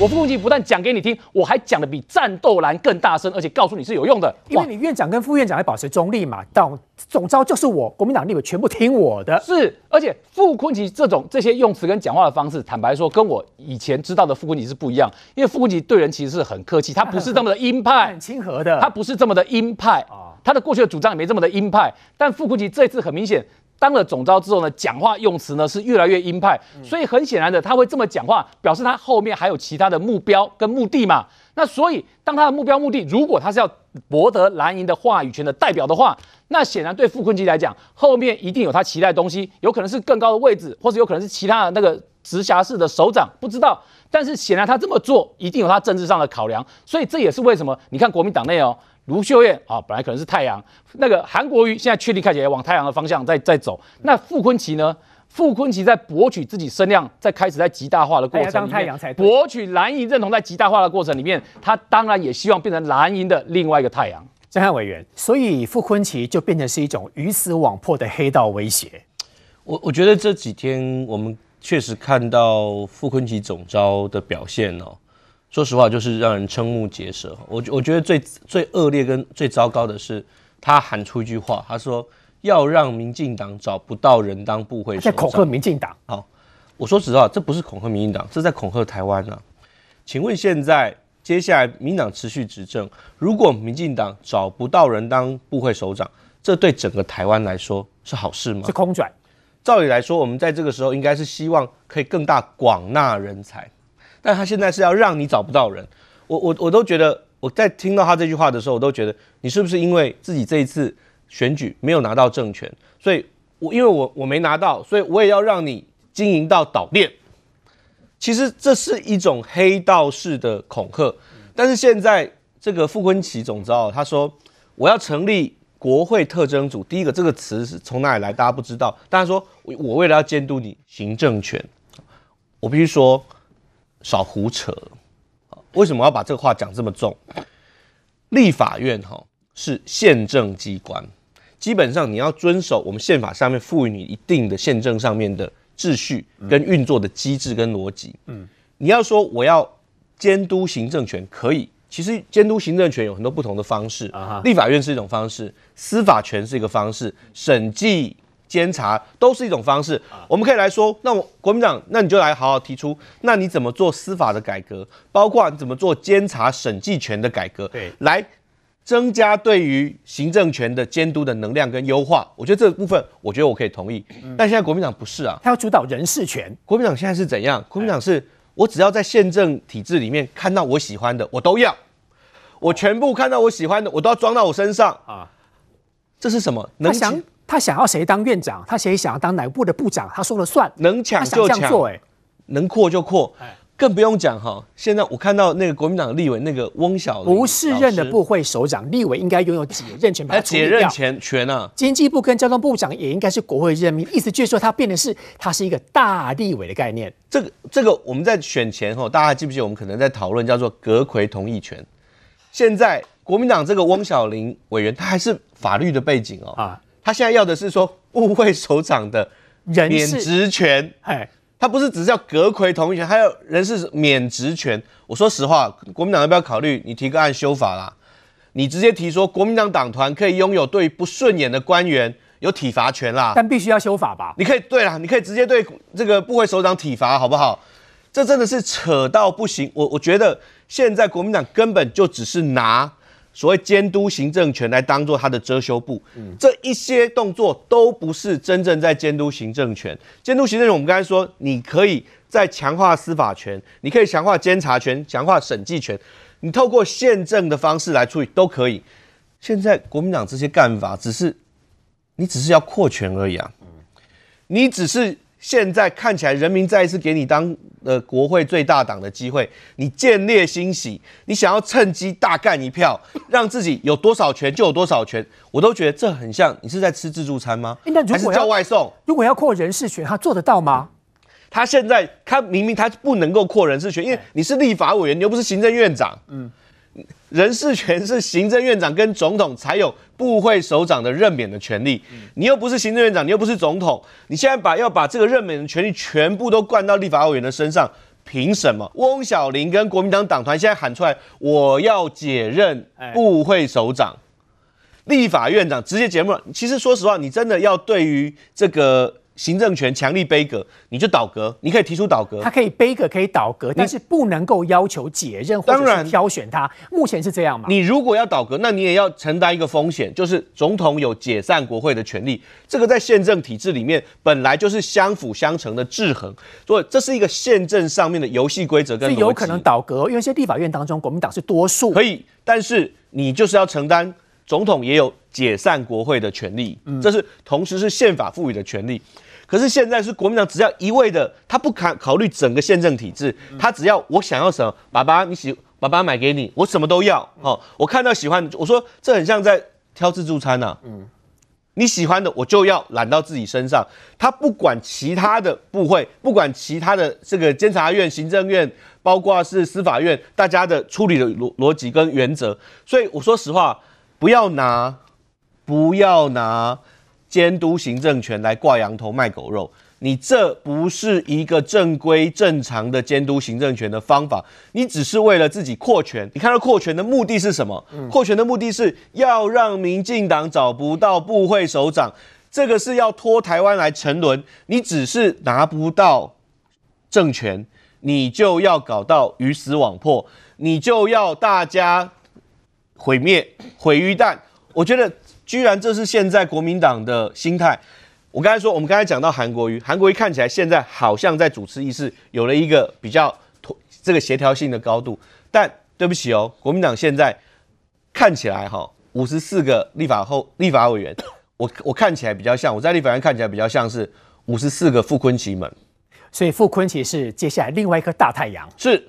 我副昆萁不但讲给你听，我还讲的比战斗栏更大声，而且告诉你是有用的，因为你院长跟副院长还保持中立嘛。到总招就是我国民党立委全部听我的，是。而且傅昆萁这种这些用词跟讲话的方式，坦白说跟我以前知道的傅昆萁是不一样，因为傅昆萁对人其实是很客气，他不是这么的鹰派，很亲和的，他不是这么的鹰派啊，他的过去的主张也没这么的鹰派。但傅昆萁这次很明显。当了总召之后呢，讲话用词呢是越来越鹰派，所以很显然的，他会这么讲话，表示他后面还有其他的目标跟目的嘛。那所以，当他的目标目的，如果他是要博得蓝营的话语权的代表的话，那显然对傅昆基来讲，后面一定有他期待的东西，有可能是更高的位置，或者有可能是其他的那个直辖市的首长，不知道。但是显然他这么做，一定有他政治上的考量，所以这也是为什么你看国民党内哦。卢秀燕啊，本来可能是太阳，那个韩国瑜现在确定看起来往太阳的方向在在走。那傅昆奇呢？傅昆奇在博取自己声量，在开始在极大化的过程里面，博取蓝营认同，在极大化的过程里面，他当然也希望变成蓝营的另外一个太阳。郑汉委员，所以傅昆奇就变成是一种鱼死网破的黑道威胁。我我觉得这几天我们确实看到傅昆奇总招的表现哦。说实话，就是让人瞠目结舌。我我觉得最最恶劣跟最糟糕的是，他喊出一句话，他说要让民进党找不到人当部会首在恐吓民进党。好，我说实话，这不是恐吓民进党，是在恐吓台湾啊。请问现在接下来民党持续执政，如果民进党找不到人当部会首长，这对整个台湾来说是好事吗？是空转。照理来说，我们在这个时候应该是希望可以更大广纳人才。但他现在是要让你找不到人，我我我都觉得我在听到他这句话的时候，我都觉得你是不是因为自己这一次选举没有拿到政权，所以我因为我我没拿到，所以我也要让你经营到倒店。其实这是一种黑道式的恐吓。但是现在这个傅昆奇总知道，他说我要成立国会特征组，第一个这个词是从哪里来？大家不知道。大家说我我为了要监督你行政权，我必须说。少胡扯，为什么要把这个话讲这么重？立法院哈是宪政机关，基本上你要遵守我们宪法上面赋予你一定的宪政上面的秩序跟运作的机制跟逻辑。嗯，你要说我要监督行政权可以，其实监督行政权有很多不同的方式。立法院是一种方式，司法权是一个方式，审计。监察都是一种方式，我们可以来说，那我国民党，那你就来好好提出，那你怎么做司法的改革，包括你怎么做监察审计权的改革，对，来增加对于行政权的监督的能量跟优化。我觉得这个部分，我觉得我可以同意。但现在国民党不是啊，他要主导人事权。国民党现在是怎样？国民党是我只要在宪政体制里面看到我喜欢的，我都要，我全部看到我喜欢的，我都要装到我身上啊。这是什么？能。想他想要谁当院长？他谁想要当哪部的部长？他说了算，能抢就抢，哎，能扩就扩，更不用讲哈。现在我看到那个国民党立委，那个翁小，不是任的部会首长，立委应该拥有解任权吧？解任权权啊，经济部跟交通部长也应该是国会任命，意思就是说他变的是，他是一个大立委的概念。这个这个，我们在选前后，大家记不记得我们可能在讨论叫做格魁同意权？现在国民党这个翁小玲委员，他还是法律的背景哦啊。他现在要的是说，部会首长的免职权，他不是只是要隔魁同意权，还有人事免职权。我说实话，国民党要不要考虑？你提个案修法啦，你直接提说国民党党团可以拥有对不顺眼的官员有体罚权啦，但必须要修法吧？你可以，对啦，你可以直接对这个部会首长体罚，好不好？这真的是扯到不行。我我觉得现在国民党根本就只是拿。所谓监督行政权来当做它的遮羞布，这一些动作都不是真正在监督行政权。监督行政权，我们刚才说，你可以在强化司法权，你可以强化监察权，强化审计权，你透过宪政的方式来处理都可以。现在国民党这些干法，只是你只是要扩权而已啊，你只是。现在看起来，人民再一次给你当呃国会最大党的机会，你建猎欣喜，你想要趁机大干一票，让自己有多少权就有多少权，我都觉得这很像你是在吃自助餐吗？还是叫外送？如果要扩人事权，他做得到吗？他现在他明明他不能够扩人事权，因为你是立法委员，你又不是行政院长。嗯，人事权是行政院长跟总统才有。部会首长的任免的权利，你又不是行政院长，你又不是总统，你现在把要把这个任免的权利全部都灌到立法委员的身上，凭什么？翁小玲跟国民党党团现在喊出来，我要解任部会首长，立法院长直接解目。其实说实话，你真的要对于这个。行政权强力背格，你就倒戈，你可以提出倒戈，他可以背格，可以倒戈，但是不能够要求解任或者挑选他。目前是这样嘛？你如果要倒戈，那你也要承担一个风险，就是总统有解散国会的权利，这个在宪政体制里面本来就是相辅相成的制衡。所以这是一个宪政上面的游戏规则跟逻辑。有可能倒戈，因为一在立法院当中国民党是多数，可以，但是你就是要承担。总统也有解散国会的权利，这是同时是宪法赋予的权利。可是现在是国民党，只要一味的，他不考考虑整个宪政体制，他只要我想要什么，爸爸你喜爸爸买给你，我什么都要。哦，我看到喜欢的，我说这很像在挑自助餐呐。嗯，你喜欢的我就要揽到自己身上。他不管其他的部会，不管其他的这个监察院、行政院，包括是司法院，大家的处理的逻逻辑跟原则。所以我说实话。不要拿，不要拿监督行政权来挂羊头卖狗肉，你这不是一个正规正常的监督行政权的方法，你只是为了自己扩权。你看到扩权的目的是什么？扩权的目的是要让民进党找不到部会首长，这个是要拖台湾来沉沦。你只是拿不到政权，你就要搞到鱼死网破，你就要大家。毁灭毁于旦，我觉得居然这是现在国民党的心态。我刚才说，我们刚才讲到韩国瑜，韩国瑜看起来现在好像在主持仪式，有了一个比较这个协调性的高度。但对不起哦，国民党现在看起来哈，五十四个立法后立法委员，我我看起来比较像我在立法院看起来比较像是五十四个傅坤奇们。所以傅坤奇是接下来另外一颗大太阳。是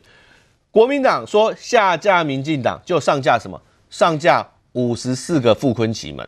国民党说下架民进党，就上架什么？上架五十四个傅坤旗门，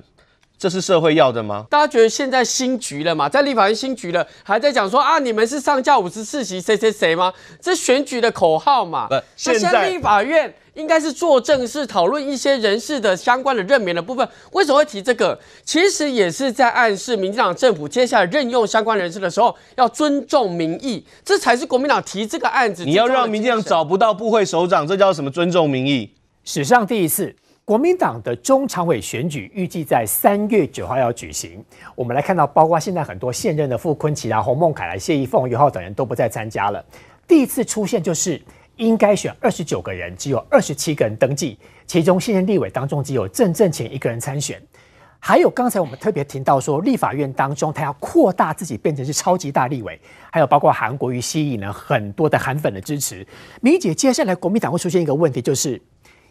这是社会要的吗？大家觉得现在新局了嘛？在立法院新局了，还在讲说啊，你们是上架五十四席谁谁谁吗？这选举的口号嘛。那现在立法院应该是做正事，讨论一些人事的相关的任免的部分。为什么会提这个？其实也是在暗示民进党政府接下来任用相关人士的时候要尊重民意，这才是国民党提这个案子。你要让民进党找不到部会首长，这叫什么尊重民意？史上第一次。国民党的中常委选举预计在三月九号要举行。我们来看到，包括现在很多现任的傅昆奇啊洪孟凯啊谢依凤、尤浩等人都不再参加了。第一次出现就是应该选二十九个人，只有二十七个人登记，其中现任立委当中只有郑正乾一个人参选。还有刚才我们特别提到说，立法院当中他要扩大自己变成是超级大立委，还有包括韩国瑜吸引了很多的韩粉的支持。明姐，接下来国民党会出现一个问题就是。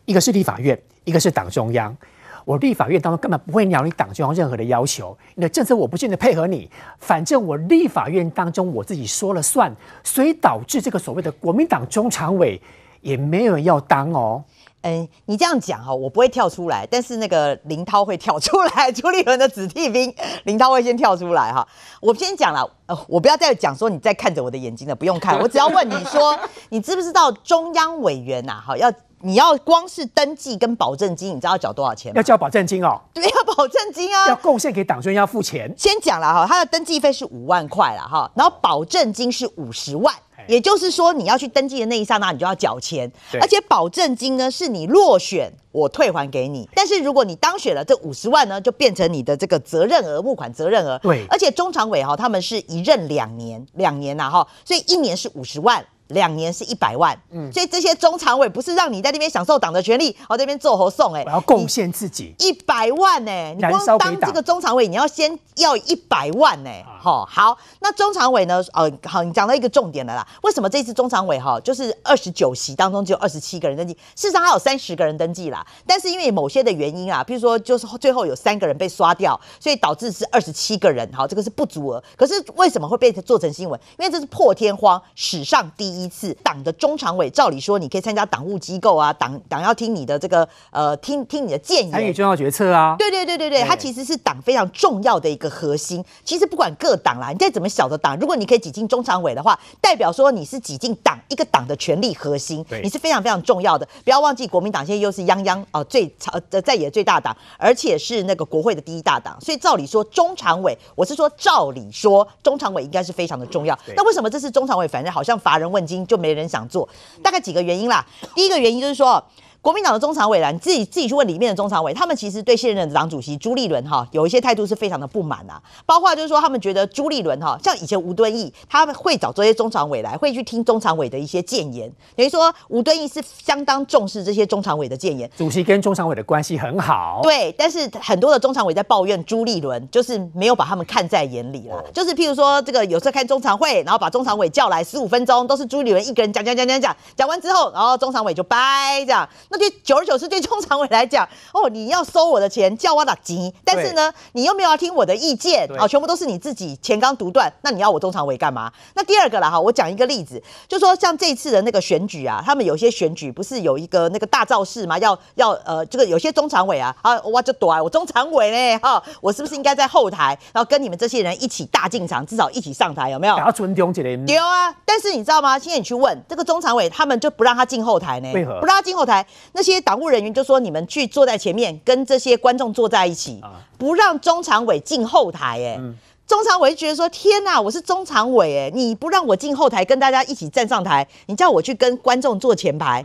一个是立法院，一个是党中央。我立法院当中根本不会鸟你党中央任何的要求，你的政策我不见得配合你，反正我立法院当中我自己说了算，所以导致这个所谓的国民党中常委也没有人要当哦。嗯，你这样讲哈，我不会跳出来，但是那个林涛会跳出来，朱立伦的子弟兵，林涛会先跳出来哈。我先讲了，我不要再讲说你在看着我的眼睛了，不用看，我只要问你说，你知不知道中央委员呐？哈，要。你要光是登记跟保证金，你知道要缴多少钱吗？要交保证金哦。对，要保证金啊。要贡献给党专，要付钱。先讲了哈，他的登记费是五万块了哈，然后保证金是五十万，也就是说你要去登记的那一刹那，你就要缴钱。而且保证金呢，是你落选我退还给你，但是如果你当选了，这五十万呢，就变成你的这个责任额募款责任额。对。而且中常委哈，他们是一任两年，两年呐哈，所以一年是五十万。两年是一百万，嗯，所以这些中常委不是让你在那边享受党的权利，哦，那边做和送，哎，我要贡献自己一百万呢。你光当这个中常委，你要先要一百万呢。好，好，那中常委呢？呃，好，你讲到一个重点的啦。为什么这次中常委哈，就是二十九席当中只有二十七个人登记，事实上还有三十个人登记啦，但是因为某些的原因啊，比如说就是最后有三个人被刷掉，所以导致是二十七个人，好，这个是不足额。可是为什么会变成做成新闻？因为这是破天荒史上第一。一次党的中常委照理说，你可以参加党务机构啊，党党要听你的这个呃，听听你的建议，参与重要决策啊。对对对对对，他其实是党非常重要的一个核心。其实不管各党啦，你再怎么小的党，如果你可以挤进中常委的话，代表说你是挤进党一个党的权力核心，你是非常非常重要的。不要忘记国民党现在又是泱泱啊，最在在野最大党，而且是那个国会的第一大党，所以照理说中常委，我是说照理说中常委应该是非常的重要。那为什么这次中常委反正好像乏人问津？就没人想做，大概几个原因啦。第一个原因就是说。国民党的中常委来，自己自己去问里面的中常委，他们其实对现任的党主席朱立伦哈有一些态度是非常的不满啊，包括就是说他们觉得朱立伦哈像以前吴敦义，他们会找这些中常委来，会去听中常委的一些谏言，等于说吴敦义是相当重视这些中常委的谏言，主席跟中常委的关系很好，对，但是很多的中常委在抱怨朱立伦就是没有把他们看在眼里了，就是譬如说这个有时候开中常会，然后把中常委叫来十五分钟，都是朱立伦一个人讲讲讲讲讲，讲完之后，然后中常委就拜这样。那就久而久之，对中常委来讲，哦，你要收我的钱，叫我打击，但是呢，你又没有要听我的意见，啊，全部都是你自己钱刚独断。那你要我中常委干嘛？那第二个啦，哈，我讲一个例子，就说像这次的那个选举啊，他们有些选举不是有一个那个大造势吗？要要呃，这个有些中常委啊，啊，我就躲啊，我中常委呢，哈，我是不是应该在后台，然后跟你们这些人一起大进场，至少一起上台，有没有？要尊重一点。有啊，但是你知道吗？现在你去问这个中常委，他们就不让他进后台呢？为何？不让他进后台？那些党务人员就说：“你们去坐在前面，跟这些观众坐在一起，不让中常委进后台。”哎，中常委觉得说：“天呐，我是中常委哎，你不让我进后台，跟大家一起站上台，你叫我去跟观众坐前排。”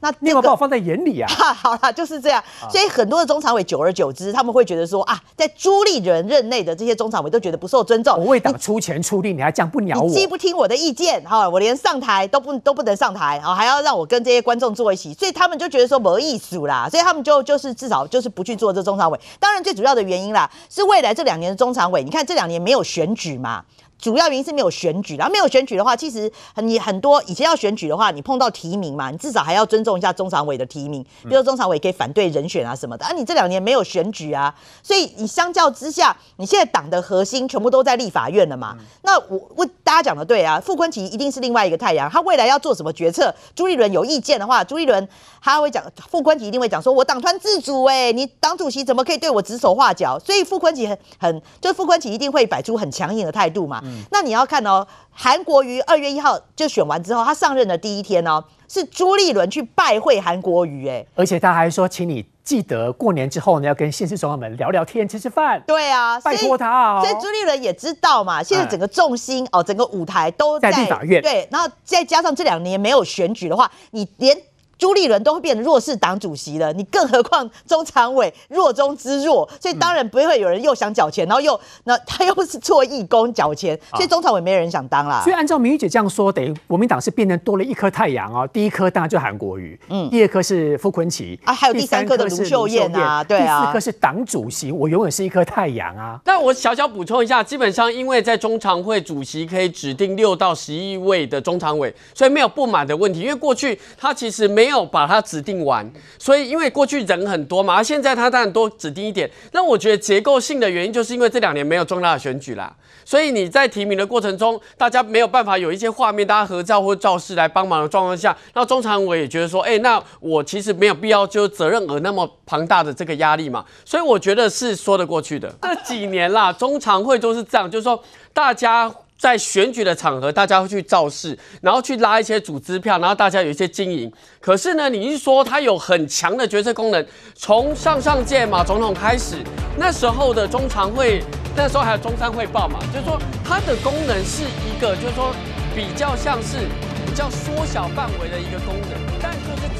那你有有把我放在眼里啊 好了，就是这样。所以很多的中常委久而久之，他们会觉得说啊，在朱立人任内的这些中常委都觉得不受尊重。我为党出钱出力，你还这样不鸟我？你既不听我的意见，哈，我连上台都不都不能上台，哈，还要让我跟这些观众坐一起，所以他们就觉得说没意思啦。所以他们就就是至少就是不去做这中常委。当然最主要的原因啦，是未来这两年的中常委，你看这两年没有选举嘛。主要原因是没有选举后没有选举的话，其实你很多以前要选举的话，你碰到提名嘛，你至少还要尊重一下中常委的提名，比如中常委可以反对人选啊什么的，啊，你这两年没有选举啊，所以你相较之下，你现在党的核心全部都在立法院了嘛？那我我。大家讲的对啊，傅昆奇一定是另外一个太阳，他未来要做什么决策，朱立伦有意见的话，朱立伦他会讲，傅昆奇一定会讲说，我党团自主哎，你党主席怎么可以对我指手画脚？所以傅昆奇很很，就是傅昆奇一定会摆出很强硬的态度嘛。那你要看哦，韩国瑜二月一号就选完之后，他上任的第一天哦，是朱立伦去拜会韩国瑜哎，而且他还说，请你。记得过年之后呢，要跟现实中的们聊聊天、吃吃饭。对啊，拜托他。所以朱立伦也知道嘛，现在整个重心哦，整个舞台都在对，然后再加上这两年没有选举的话，你连。朱立伦都会变成弱势党主席了，你更何况中常委弱中之弱，所以当然不会有人又想缴钱，然后又 那他又是做义工缴钱，所以中常委没人想当啦。所以按照明玉姐这样说，等于国民党是变成多了一颗太阳哦。第一颗当然就韩国瑜，嗯，第二颗是傅昆萁啊，还有第三颗的卢秀燕啊，对啊，第四颗是党主席，我永远是一颗太阳啊。但我小小补充一下，基本上因为在中常会主席可以指定六到十一位的中常委，所以没有不满的问题，因为过去他其实没。没有把它指定完，所以因为过去人很多嘛，现在他当然多指定一点。那我觉得结构性的原因，就是因为这两年没有重大的选举啦，所以你在提名的过程中，大家没有办法有一些画面，大家合照或造势来帮忙的状况下，那中常委也觉得说，哎，那我其实没有必要就责任额那么庞大的这个压力嘛，所以我觉得是说得过去的。这几年啦，中常会都是这样，就是说大家。在选举的场合，大家会去造势，然后去拉一些组织票，然后大家有一些经营。可是呢，你一说它有很强的决策功能？从上上届马总统开始，那时候的中常会，那时候还有中山汇报嘛，就是说它的功能是一个，就是说比较像是比较缩小范围的一个功能，但就是。